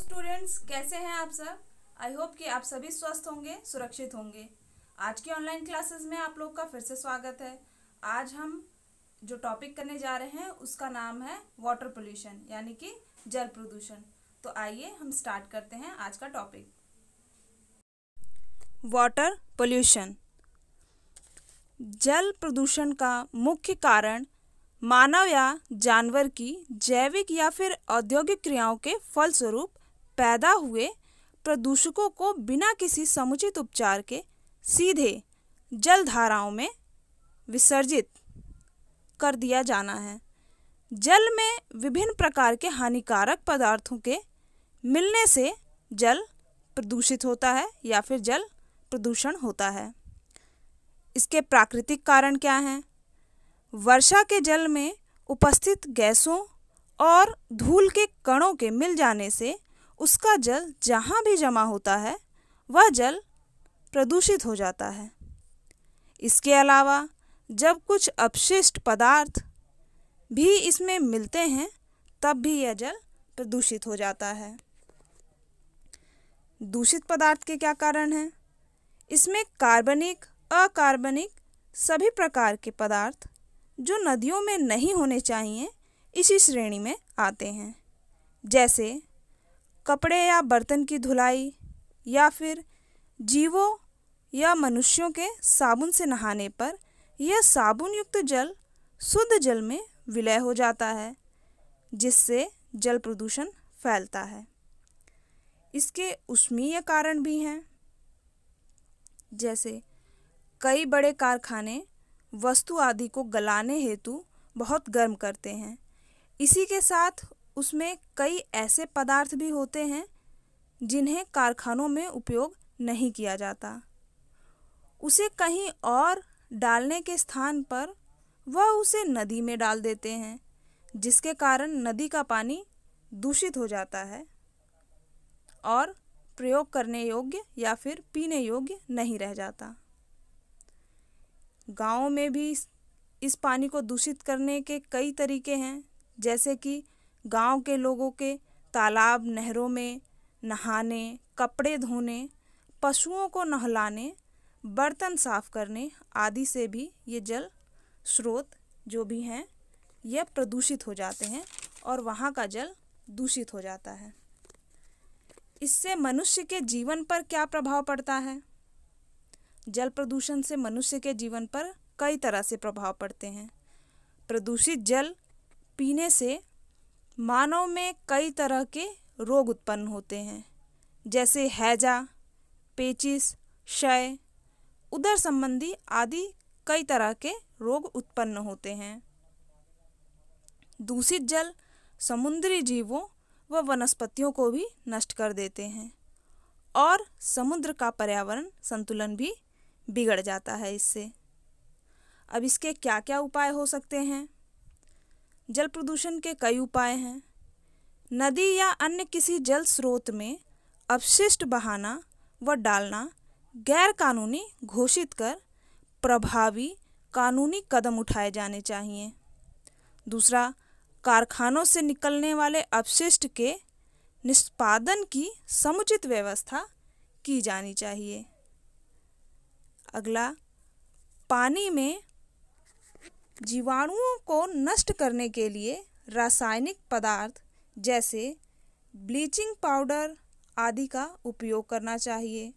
students कैसे हैं आप सब आई होप कि आप सभी स्वस्थ होंगे सुरक्षित होंगे आज की ऑनलाइन क्लासेस में आप लोग का फिर से स्वागत है आज हम जो टॉपिक करने जा रहे हैं उसका नाम है वाटर पोल्यूशन यानी कि जल प्रदूषण तो आइए हम स्टार्ट करते हैं आज का टॉपिक वाटर पोल्यूशन जल प्रदूषण का मुख्य कारण मानव या जानवर की जैविक या फिर औद्योगिक क्रियाओं के फलस्वरूप पैदा हुए प्रदूषकों को बिना किसी समुचित उपचार के सीधे जल धाराओं में विसर्जित कर दिया जाना है जल में विभिन्न प्रकार के हानिकारक पदार्थों के मिलने से जल प्रदूषित होता है या फिर जल प्रदूषण होता है इसके प्राकृतिक कारण क्या हैं वर्षा के जल में उपस्थित गैसों और धूल के कणों के मिल जाने से उसका जल जहाँ भी जमा होता है वह जल प्रदूषित हो जाता है इसके अलावा जब कुछ अपशिष्ट पदार्थ भी इसमें मिलते हैं तब भी यह जल प्रदूषित हो जाता है दूषित पदार्थ के क्या कारण हैं इसमें कार्बनिक अकार्बनिक सभी प्रकार के पदार्थ जो नदियों में नहीं होने चाहिए इसी श्रेणी में आते हैं जैसे कपड़े या बर्तन की धुलाई या फिर जीवों या मनुष्यों के साबुन से नहाने पर यह साबुन युक्त जल शुद्ध जल में विलय हो जाता है जिससे जल प्रदूषण फैलता है इसके उष्मीय कारण भी हैं जैसे कई बड़े कारखाने वस्तु आदि को गलाने हेतु बहुत गर्म करते हैं इसी के साथ उसमें कई ऐसे पदार्थ भी होते हैं जिन्हें कारखानों में उपयोग नहीं किया जाता उसे कहीं और डालने के स्थान पर वह उसे नदी में डाल देते हैं जिसके कारण नदी का पानी दूषित हो जाता है और प्रयोग करने योग्य या फिर पीने योग्य नहीं रह जाता गाँव में भी इस पानी को दूषित करने के कई तरीके हैं जैसे कि गांव के लोगों के तालाब नहरों में नहाने कपड़े धोने पशुओं को नहलाने बर्तन साफ करने आदि से भी ये जल स्रोत जो भी हैं यह प्रदूषित हो जाते हैं और वहाँ का जल दूषित हो जाता है इससे मनुष्य के जीवन पर क्या प्रभाव पड़ता है जल प्रदूषण से मनुष्य के जीवन पर कई तरह से प्रभाव पड़ते हैं प्रदूषित जल पीने से मानव में कई तरह के रोग उत्पन्न होते हैं जैसे हैजा पेचिस क्षय उदर संबंधी आदि कई तरह के रोग उत्पन्न होते हैं दूषित जल समुद्री जीवों व वनस्पतियों को भी नष्ट कर देते हैं और समुद्र का पर्यावरण संतुलन भी बिगड़ जाता है इससे अब इसके क्या क्या उपाय हो सकते हैं जल प्रदूषण के कई उपाय हैं नदी या अन्य किसी जल स्रोत में अपशिष्ट बहाना व डालना गैरकानूनी घोषित कर प्रभावी कानूनी कदम उठाए जाने चाहिए दूसरा कारखानों से निकलने वाले अपशिष्ट के निष्पादन की समुचित व्यवस्था की जानी चाहिए अगला पानी में जीवाणुओं को नष्ट करने के लिए रासायनिक पदार्थ जैसे ब्लीचिंग पाउडर आदि का उपयोग करना चाहिए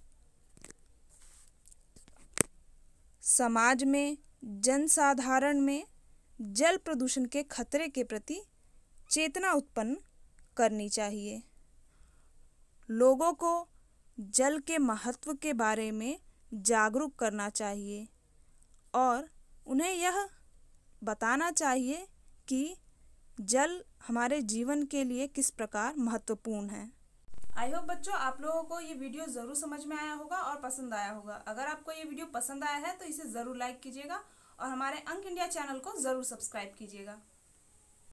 समाज में जनसाधारण में जल प्रदूषण के खतरे के प्रति चेतना उत्पन्न करनी चाहिए लोगों को जल के महत्व के बारे में जागरूक करना चाहिए और उन्हें यह बताना चाहिए कि जल हमारे जीवन के लिए किस प्रकार महत्वपूर्ण है आई होप बच्चों आप लोगों को ये वीडियो ज़रूर समझ में आया होगा और पसंद आया होगा अगर आपको ये वीडियो पसंद आया है तो इसे ज़रूर लाइक कीजिएगा और हमारे अंक इंडिया चैनल को ज़रूर सब्सक्राइब कीजिएगा